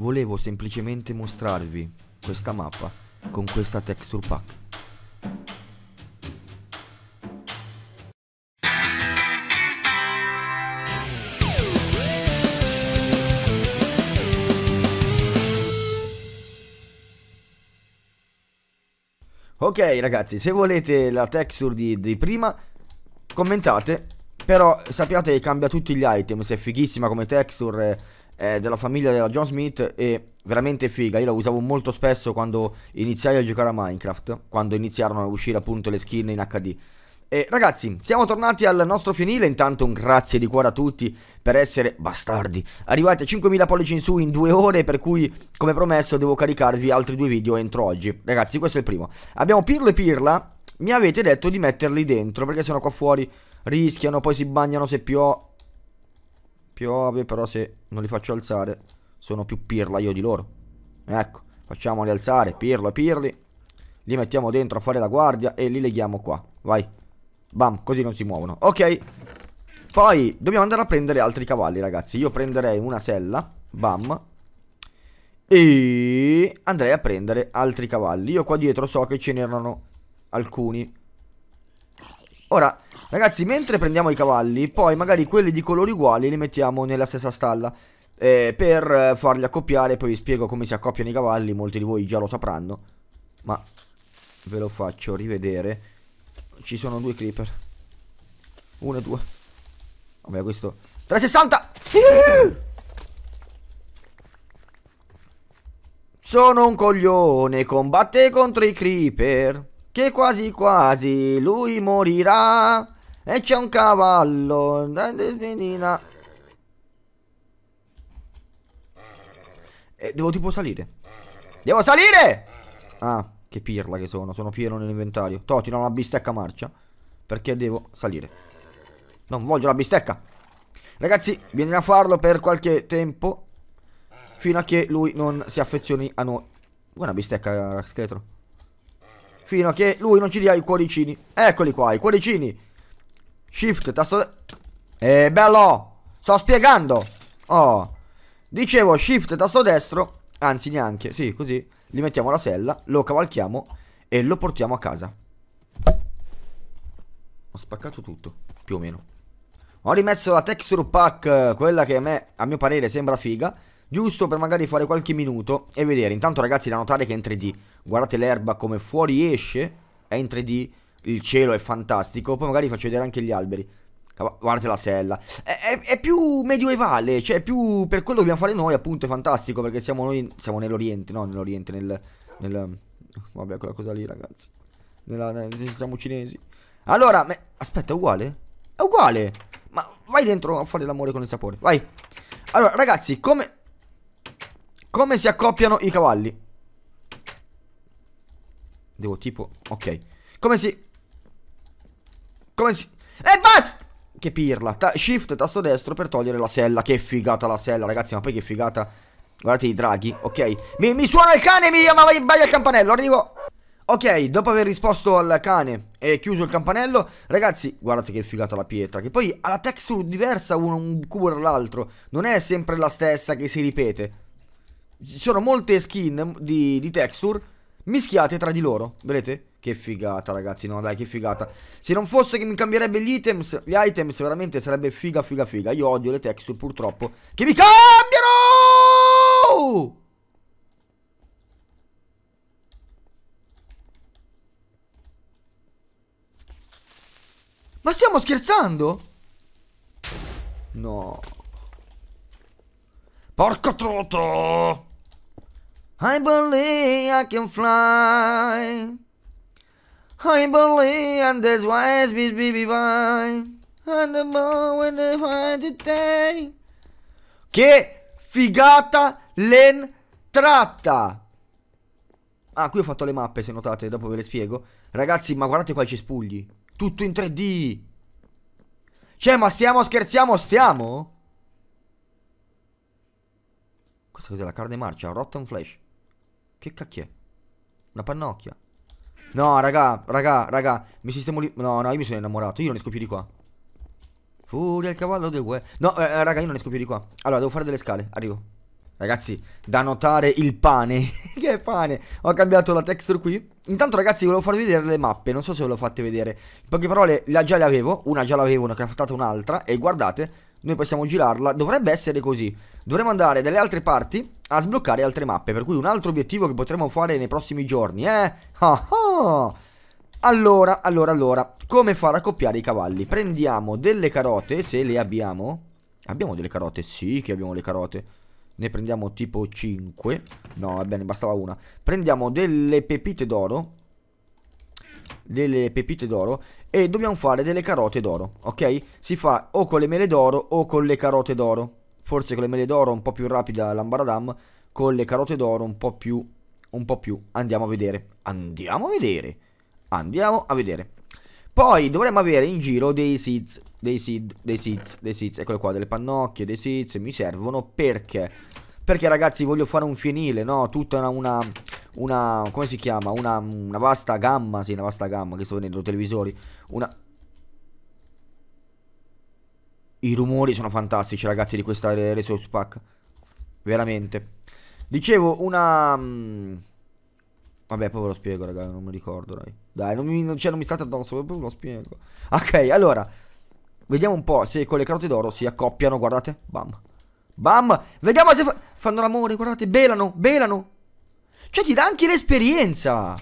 Volevo semplicemente mostrarvi questa mappa con questa texture pack. Ok ragazzi, se volete la texture di, di, prima, commentate. Però sappiate che cambia tutti gli item, se è fighissima come texture... Eh, eh, della famiglia della John Smith e veramente figa. Io la usavo molto spesso quando iniziai a giocare a Minecraft, quando iniziarono a uscire appunto le skin in HD. E ragazzi, siamo tornati al nostro finile, intanto un grazie di cuore a tutti per essere bastardi. Arrivati a 5.000 pollici in su in due ore, per cui, come promesso, devo caricarvi altri due video entro oggi. Ragazzi, questo è il primo. Abbiamo Pirlo e Pirla, mi avete detto di metterli dentro, perché sennò qua fuori rischiano, poi si bagnano se piove. Piove, però se non li faccio alzare sono più pirla io di loro. Ecco, facciamoli alzare, pirlo e pirli. Li mettiamo dentro a fare la guardia e li leghiamo qua. Vai. Bam, così non si muovono. Ok. Poi dobbiamo andare a prendere altri cavalli, ragazzi. Io prenderei una sella. Bam. E andrei a prendere altri cavalli. Io qua dietro so che ce n'erano alcuni. Ora, Ragazzi, mentre prendiamo i cavalli, poi magari quelli di colori uguali li mettiamo nella stessa stalla. Eh, per farli accoppiare, poi vi spiego come si accoppiano i cavalli, molti di voi già lo sapranno. Ma ve lo faccio rivedere. Ci sono due creeper. Uno e due. Vabbè, questo... 360! Sono un coglione, combatte contro i creeper. Che quasi quasi lui morirà. E c'è un cavallo. E eh, devo tipo salire. Devo salire! Ah, che pirla che sono. Sono pieno nell'inventario. Toh, tiro una bistecca marcia. Perché devo salire. Non voglio la bistecca. Ragazzi, bisogna farlo per qualche tempo. Fino a che lui non si affezioni a noi. Buona bistecca, scheletro. Fino a che lui non ci dia i cuoricini. Eccoli qua, i cuoricini. Shift, tasto... E eh, bello! Sto spiegando! Oh! Dicevo, shift, tasto destro, anzi neanche, sì, così, Li mettiamo la sella, lo cavalchiamo e lo portiamo a casa. Ho spaccato tutto, più o meno. Ho rimesso la texture pack, quella che a me, a mio parere, sembra figa, giusto per magari fare qualche minuto e vedere. Intanto ragazzi da notare che è in 3D, guardate l'erba come fuori esce, è in 3D, il cielo è fantastico, poi magari faccio vedere anche gli alberi. Guardate la sella. È, è, è, più medioevale, cioè è più per quello che dobbiamo fare noi, appunto, è fantastico perché siamo noi, siamo nell'Oriente, no, nell'Oriente, nel, nel... Vabbè, quella cosa lì, ragazzi. Nella, nel, siamo cinesi. Allora, me, aspetta, è uguale? È uguale! Ma vai dentro a fare l'amore con il sapore, vai. Allora, ragazzi, come... Come si accoppiano i cavalli? Devo tipo... Ok. Come si... Come si... E basta! Che pirla. Ta shift, tasto destro per togliere la sella. Che figata la sella, ragazzi. Ma poi che figata. Guardate i draghi, ok. Mi, mi suona il cane, mi chiama, vai, vai al campanello, arrivo. Ok, dopo aver risposto al cane e chiuso il campanello, ragazzi, guardate che figata la pietra, che poi ha la texture diversa uno, un cubo dall'altro, non è sempre la stessa che si ripete. Ci sono molte skin di, di texture mischiate tra di loro, vedete? Che figata ragazzi, no dai che figata Se non fosse che mi cambierebbe gli items Gli items veramente sarebbe figa figa figa Io odio le texture purtroppo Che mi cambiano Ma stiamo scherzando? No Porca trota I believe I can fly i believe, and that's why it's be fine. And the moment I find the day. Che figata l'entratta! Ah, qui ho fatto le mappe, se notate, dopo ve le spiego. Ragazzi, ma guardate qua i cespugli. Tutto in 3D. Cioè, ma stiamo scherziamo, stiamo? Questa cos'è la carne marcia? Rotten flesh. Che cacchio è? Una pannocchia. No, raga, raga, raga. Mi sistemo lì. No, no, io mi sono innamorato. Io non esco più di qua. Furia il cavallo del web. No, eh, eh, raga, io non esco più di qua. Allora, devo fare delle scale. Arrivo. Ragazzi, da notare il pane. che pane. Ho cambiato la texture qui. Intanto, ragazzi, volevo farvi vedere le mappe. Non so se ve le ho fatte vedere. In poche parole, la già le avevo. Una già l'avevo, una che ha craftata un'altra. E guardate, noi possiamo girarla. Dovrebbe essere così. Dovremmo andare dalle altre parti a sbloccare altre mappe. Per cui un altro obiettivo che potremo fare nei prossimi giorni, eh? Ah ah! Allora, allora, allora, come far accoppiare i cavalli? Prendiamo delle carote, se le abbiamo. Abbiamo delle carote? Sì che abbiamo le carote. Ne prendiamo tipo 5. No, va bene, bastava una. Prendiamo delle pepite d'oro. Delle pepite d'oro. E dobbiamo fare delle carote d'oro, ok? Si fa o con le mele d'oro o con le carote d'oro forse con le mele d'oro un po' più rapida l'ambaradam, con le carote d'oro un po' più, un po' più, andiamo a vedere, andiamo a vedere, andiamo a vedere. Poi dovremmo avere in giro dei seeds, dei seed, dei seeds, dei seeds, eccole qua, delle pannocchie, dei seeds, mi servono perché? Perché ragazzi voglio fare un fienile, no? Tutta una, una, una come si chiama? Una, una vasta gamma, sì, una vasta gamma che sto vedendo, televisori, una, i rumori sono fantastici, ragazzi, di questa resource pack. Veramente. Dicevo, una... Mm, vabbè, poi ve lo spiego, ragazzi, non mi ricordo, dai. Dai, non mi, cioè, non mi state addosso, poi ve lo spiego. Ok, allora. Vediamo un po' se con le carote d'oro si accoppiano, guardate. Bam. Bam. Vediamo se fa fanno l'amore, guardate, belano, belano. Cioè, ti dà anche l'esperienza.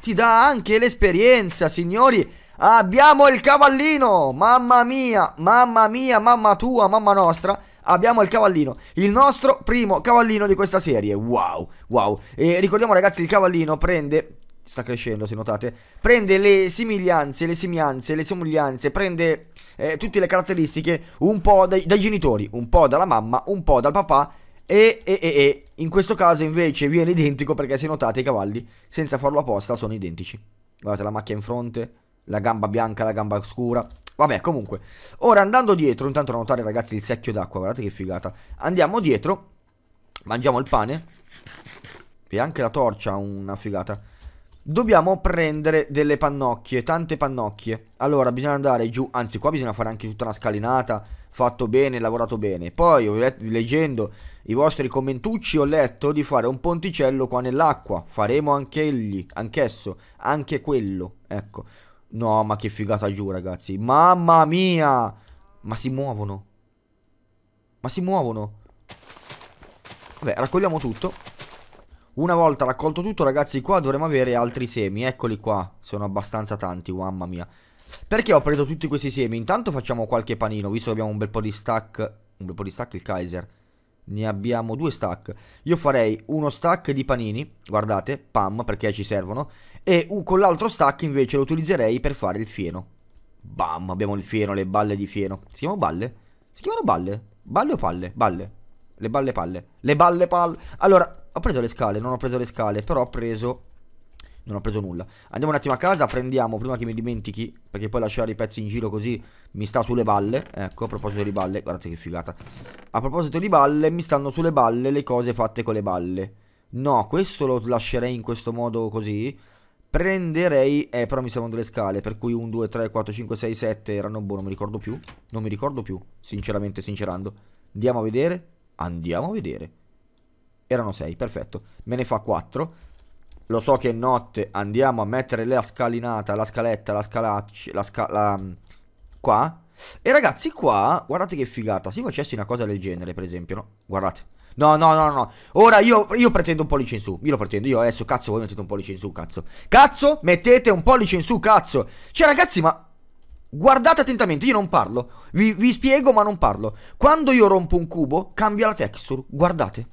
Ti dà anche l'esperienza, signori. Abbiamo il cavallino! Mamma mia, mamma mia, mamma tua, mamma nostra. Abbiamo il cavallino, il nostro primo cavallino di questa serie. Wow, wow. E ricordiamo ragazzi, il cavallino prende sta crescendo se notate prende le simiglianze le simianze le somiglianze prende eh, tutte le caratteristiche un po' dai, dai, genitori un po' dalla mamma un po' dal papà e, e, e, e in questo caso invece viene identico perché se notate i cavalli senza farlo apposta sono identici guardate la macchia in fronte la gamba bianca, la gamba scura. Vabbè, comunque. Ora andando dietro, intanto da notare ragazzi il secchio d'acqua, guardate che figata. Andiamo dietro, mangiamo il pane. E anche la torcia, una figata. Dobbiamo prendere delle pannocchie, tante pannocchie. Allora, bisogna andare giù, anzi qua bisogna fare anche tutta una scalinata, fatto bene, lavorato bene. Poi, leggendo i vostri commentucci, ho letto di fare un ponticello qua nell'acqua. Faremo anche egli, anch'esso, anche quello, ecco. No, ma che figata giù, ragazzi. Mamma mia! Ma si muovono. Ma si muovono. Vabbè, raccogliamo tutto. Una volta raccolto tutto, ragazzi, qua dovremmo avere altri semi. Eccoli qua. Sono abbastanza tanti, mamma mia. Perché ho preso tutti questi semi? Intanto facciamo qualche panino, visto che abbiamo un bel po' di stack. Un bel po' di stack il Kaiser. Ne abbiamo due stack. Io farei uno stack di panini, guardate, pam, perché ci servono, e un, con l'altro stack invece lo utilizzerei per fare il fieno. Bam, abbiamo il fieno, le balle di fieno. Si chiamano balle? Si chiamano balle? Balle o palle? Balle. Le balle palle. Le balle palle. Allora, ho preso le scale, non ho preso le scale, però ho preso non ho preso nulla. Andiamo un attimo a casa, prendiamo, prima che mi dimentichi, perché poi lasciare i pezzi in giro così mi sta sulle balle. Ecco, a proposito di balle, guardate che figata. A proposito di balle, mi stanno sulle balle le cose fatte con le balle. No, questo lo lascerei in questo modo così. Prenderei, eh, però mi servono delle scale, per cui 1, 2, 3, 4, 5, 6, 7 erano, buono, non mi ricordo più. Non mi ricordo più, sinceramente, sincerando. Andiamo a vedere, andiamo a vedere. Erano 6, perfetto. Me ne fa 4. Lo so che è notte, andiamo a mettere la scalinata, la scaletta, la scalaccia, la scala... Mm, qua. E ragazzi qua, guardate che figata, se io facessi una cosa del genere per esempio, no? Guardate. No, no, no, no. Ora io, io, pretendo un pollice in su. Io lo pretendo. Io adesso, cazzo, voi mettete un pollice in su, cazzo. Cazzo, mettete un pollice in su, cazzo. Cioè, ragazzi, ma... Guardate attentamente, io non parlo. Vi, vi spiego, ma non parlo. Quando io rompo un cubo, cambia la texture. Guardate.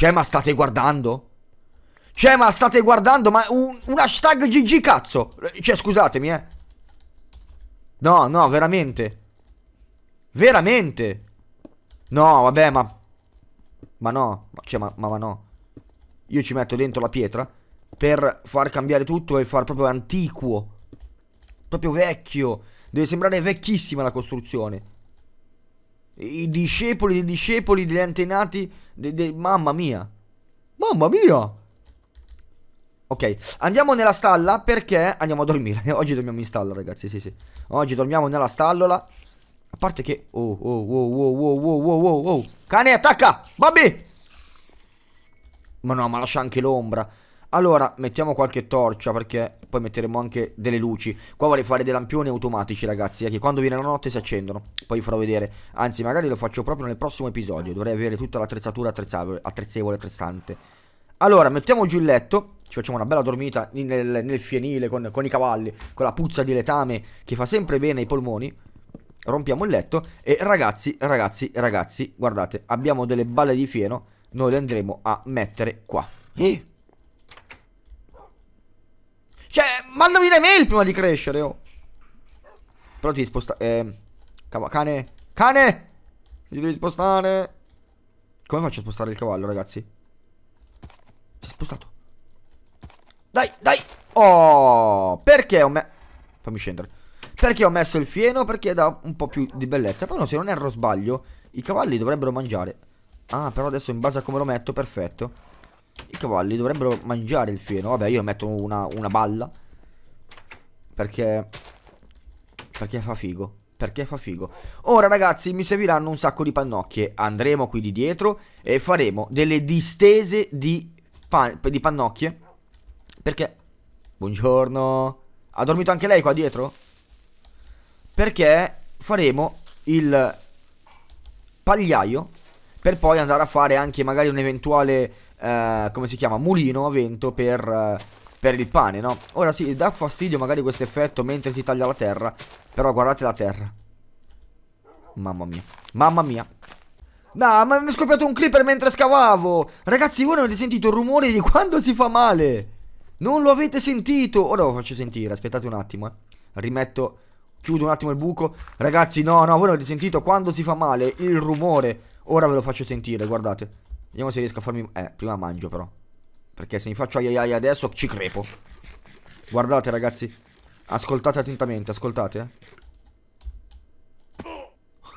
Cioè, ma state guardando? Cioè, ma state guardando? Ma un, un hashtag GG cazzo! Cioè, scusatemi, eh. No, no, veramente. Veramente. No, vabbè, ma... Ma no, cioè, ma, ma, ma no. Io ci metto dentro la pietra per far cambiare tutto e far proprio antiquo. Proprio vecchio. Deve sembrare vecchissima la costruzione i discepoli dei discepoli degli antenati. De, de, mamma mia. Mamma mia. Ok, andiamo nella stalla perché andiamo a dormire. Oggi dormiamo in stalla, ragazzi. Sì, sì. Oggi dormiamo nella stallola. A parte che... Oh, oh, oh, oh, oh, oh, oh, oh, oh. oh. Cane, attacca! Bobby! Ma no, ma lascia anche l'ombra. Allora, mettiamo qualche torcia perché poi metteremo anche delle luci. Qua vorrei fare dei lampioni automatici, ragazzi, eh, che quando viene la notte si accendono. Poi vi farò vedere. Anzi, magari lo faccio proprio nel prossimo episodio. Dovrei avere tutta l'attrezzatura attrezzevole, attrezzante. Allora, mettiamo giù il letto. Ci facciamo una bella dormita nel, nel fienile con, con i cavalli, con la puzza di letame che fa sempre bene ai polmoni rompiamo il letto e ragazzi, ragazzi, ragazzi, guardate, abbiamo delle balle di fieno, noi le andremo a mettere qua. Eh? mandami mail prima di crescere, oh. Però ti sposta... Eh... cane... Cane! Ti devi spostare! Come faccio a spostare il cavallo, ragazzi? Si è spostato. Dai, dai! Oh! Perché ho messo. Fammi scendere. Perché ho messo il fieno? Perché dà un po' più di bellezza. Però se non erro sbaglio, i cavalli dovrebbero mangiare. Ah, però adesso in base a come lo metto, perfetto. I cavalli dovrebbero mangiare il fieno. Vabbè, io metto una, una balla. Perché... Perché fa figo perché fa figo. Ora ragazzi mi serviranno un sacco di pannocchie, andremo qui di dietro e faremo delle distese di, pan di pannocchie, perché... Buongiorno, ha dormito anche lei qua dietro? Perché faremo il pagliaio per poi andare a fare anche magari un eventuale, eh, come si chiama, mulino a vento per... Eh, per il pane, no? Ora sì, dà fastidio magari questo effetto mentre si taglia la terra, però guardate la terra. Mamma mia, mamma mia. No, ma mi è scoppiato un creeper mentre scavavo. Ragazzi, voi non avete sentito il rumore di quando si fa male? Non lo avete sentito? Ora lo faccio sentire, aspettate un attimo, eh. Rimetto, chiudo un attimo il buco. Ragazzi, no, no, voi non avete sentito quando si fa male il rumore. Ora ve lo faccio sentire, guardate. Vediamo se riesco a farmi... Eh, prima mangio però. Perché se mi faccio aiaiai adesso ci crepo. Guardate ragazzi. Ascoltate attentamente, ascoltate. Eh.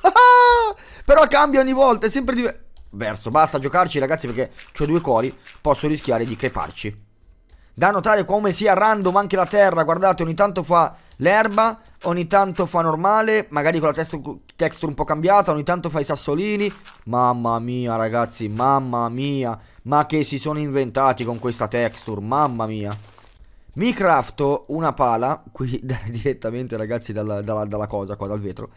Però cambia ogni volta, è sempre diverso. Basta giocarci ragazzi perché ho due cuori. posso rischiare di creparci. Da notare come sia random anche la terra, guardate, ogni tanto fa l'erba, ogni tanto fa normale, magari con la texture un po' cambiata, ogni tanto fa i sassolini. Mamma mia, ragazzi, mamma mia, ma che si sono inventati con questa texture, mamma mia. Mi crafto una pala, qui direttamente ragazzi dalla, dalla, dalla cosa qua, dal vetro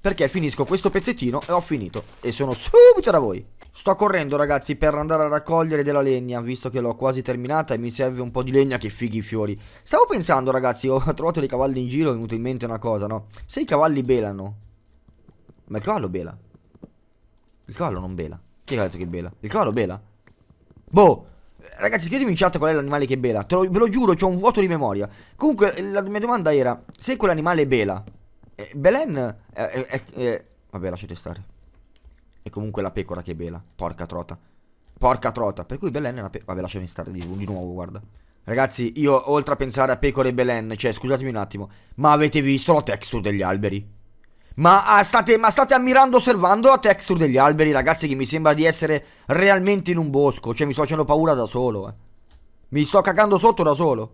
perché finisco questo pezzettino e ho finito E sono subito da voi Sto correndo ragazzi per andare a raccogliere della legna Visto che l'ho quasi terminata e mi serve un po' di legna Che fighi i fiori Stavo pensando ragazzi, ho trovato dei cavalli in giro È venuto in mente una cosa, no? Se i cavalli belano Ma il cavallo bela? Il cavallo non bela Chi ha detto che bela? Il cavallo bela? Boh Ragazzi scrivetemi in chat qual è l'animale che bela Te lo, Ve lo giuro, ho un vuoto di memoria Comunque la mia domanda era Se quell'animale bela eh, Belen è, è, è, Vabbè lasciate stare È comunque la pecora che bela Porca trota Porca trota Per cui Belen è una pecora Vabbè lasciami stare di, di nuovo guarda Ragazzi io oltre a pensare a pecore e Belen Cioè scusatemi un attimo Ma avete visto la texture degli alberi? Ma, ah, state, ma state ammirando, osservando la texture degli alberi ragazzi Che mi sembra di essere realmente in un bosco Cioè mi sto facendo paura da solo eh. Mi sto cagando sotto da solo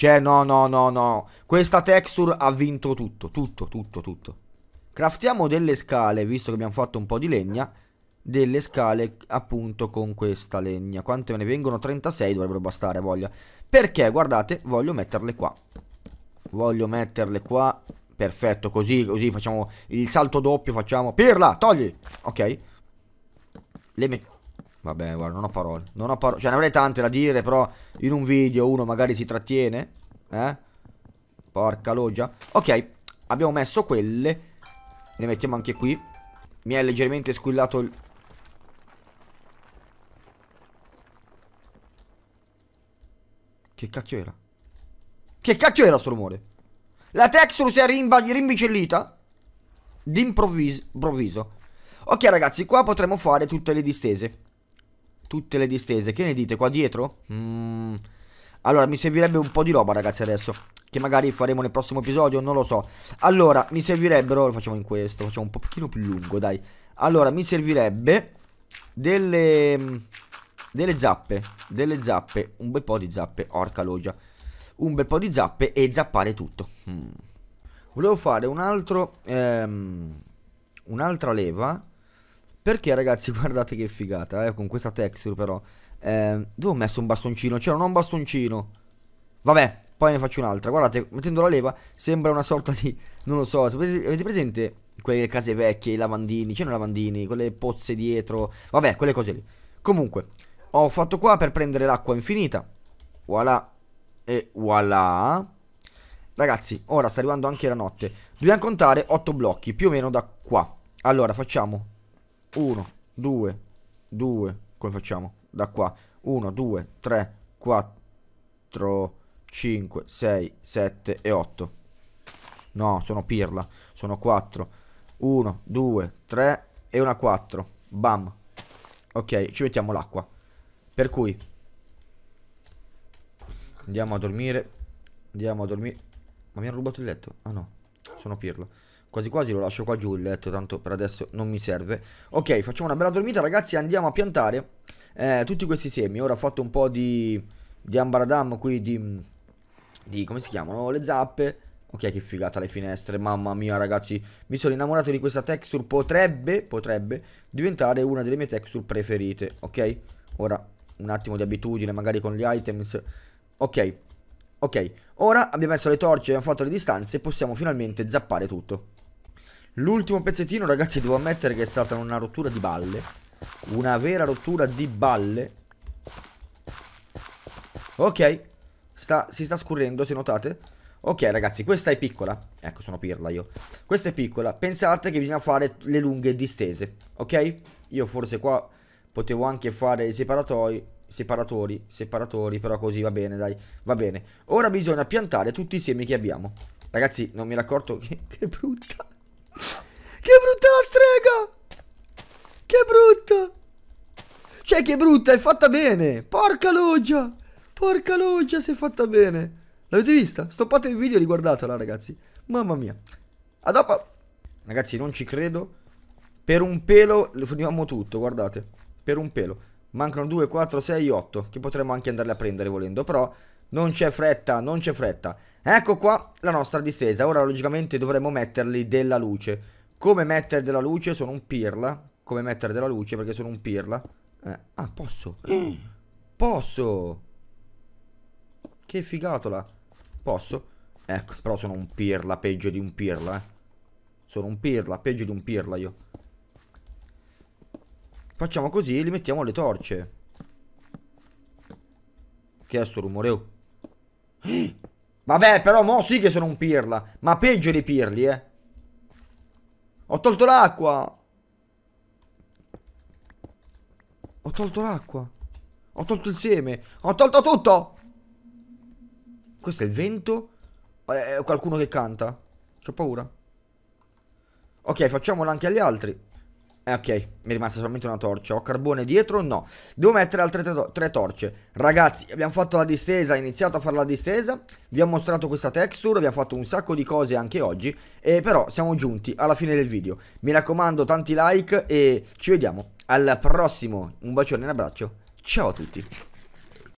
cioè, no, no, no, no. Questa texture ha vinto tutto, tutto, tutto, tutto. Craftiamo delle scale, visto che abbiamo fatto un po' di legna. Delle scale, appunto, con questa legna. Quante me ne vengono? 36 dovrebbero bastare, voglia. Perché, guardate, voglio metterle qua. Voglio metterle qua. Perfetto, così, così facciamo il salto doppio, facciamo... Pirla, togli! Ok. Le, metto. Vabbè, guarda, non ho parole. Non ho parole. Cioè, ne avrei tante da dire, però in un video uno magari si trattiene. Eh? Porca loggia. Ok, abbiamo messo quelle. Le mettiamo anche qui. Mi è leggermente squillato il... Che cacchio era? Che cacchio era sto rumore? La texture si è rimbicellita D'improvviso Ok ragazzi qua potremo fare tutte le distese tutte le distese. Che ne dite? Qua dietro? Mm. Allora, mi servirebbe un po' di roba, ragazzi, adesso. Che magari faremo nel prossimo episodio, non lo so. Allora, mi servirebbero... Lo facciamo in questo, facciamo un pochino più lungo, dai. Allora, mi servirebbe delle... Delle zappe, delle zappe, un bel po' di zappe, orca loggia. Un bel po' di zappe e zappare tutto. Mm. Volevo fare un altro... Ehm, un'altra leva perché ragazzi guardate che figata eh, con questa texture però eh, Dove ho messo un bastoncino? Cioè non ho un bastoncino Vabbè poi ne faccio un'altra Guardate mettendo la leva sembra una sorta di Non lo so Avete presente quelle case vecchie, i lavandini C'erano i lavandini, quelle pozze dietro Vabbè quelle cose lì Comunque ho fatto qua per prendere l'acqua infinita Voilà E voilà Ragazzi ora sta arrivando anche la notte Dobbiamo contare 8 blocchi più o meno da qua Allora facciamo 1, 2, 2, come facciamo? Da qua, 1, 2, 3, 4, 5, 6, 7 e 8. No, sono pirla, sono 4. 1, 2, 3 e una 4. Bam. Ok, ci mettiamo l'acqua. Per cui andiamo a dormire. Andiamo a dormire. Ma mi hanno rubato il letto? Ah no, sono pirla. Quasi quasi lo lascio qua giù il letto, tanto per adesso non mi serve. Ok, facciamo una bella dormita ragazzi, andiamo a piantare eh, tutti questi semi. Ora ho fatto un po' di, di ambaradam qui, di, di... come si chiamano? Le zappe. Ok, che figata le finestre, mamma mia ragazzi, mi sono innamorato di questa texture, potrebbe, potrebbe diventare una delle mie texture preferite, ok? Ora, un attimo di abitudine, magari con gli items, ok, ok, ora abbiamo messo le torce, abbiamo fatto le distanze e possiamo finalmente zappare tutto. L'ultimo pezzettino, ragazzi, devo ammettere che è stata una rottura di balle. Una vera rottura di balle. Ok. Sta, si sta scurrendo, se notate. Ok, ragazzi, questa è piccola. Ecco, sono pirla io. Questa è piccola. Pensate che bisogna fare le lunghe distese. Ok? Io forse qua potevo anche fare i separatori. Separatori, separatori, però così va bene, dai. Va bene. Ora bisogna piantare tutti i semi che abbiamo. Ragazzi, non mi raccorto che, che brutta. Che brutta la strega! Che brutta! Cioè, che brutta, è fatta bene! Porca loggia! Porca loggia, si è fatta bene! L'avete vista? Stoppate il video e riguardatela, ragazzi. Mamma mia. A dopo. Ragazzi, non ci credo. Per un pelo lo finiamo tutto, guardate. Per un pelo. Mancano 2, 4, 6, 8. Che potremmo anche andarle a prendere volendo. Però non c'è fretta, non c'è fretta. Ecco qua la nostra distesa. Ora logicamente dovremmo metterli della luce. Come mettere della luce? Sono un pirla. Come mettere della luce? Perché sono un pirla. Eh, ah, posso. Posso. Che figatola. Posso. Ecco, però sono un pirla, peggio di un pirla, eh. Sono un pirla, peggio di un pirla io. Facciamo così, e li mettiamo le torce. Che è sto rumore? Oh. Vabbè, però mo sì che sono un pirla. Ma peggio dei pirli, eh. Ho tolto l'acqua. Ho tolto l'acqua. Ho tolto il seme. Ho tolto tutto. Questo è il vento? O eh, è qualcuno che canta? C ho paura. Ok, facciamolo anche agli altri. Eh, ok, mi è rimasta solamente una torcia. Ho carbone dietro? No. Devo mettere altre tre, to tre, torce. Ragazzi, abbiamo fatto la distesa, iniziato a fare la distesa. Vi ho mostrato questa texture, abbiamo fatto un sacco di cose anche oggi. E eh, però siamo giunti alla fine del video. Mi raccomando, tanti like e ci vediamo al prossimo. Un bacione e un abbraccio. Ciao a tutti.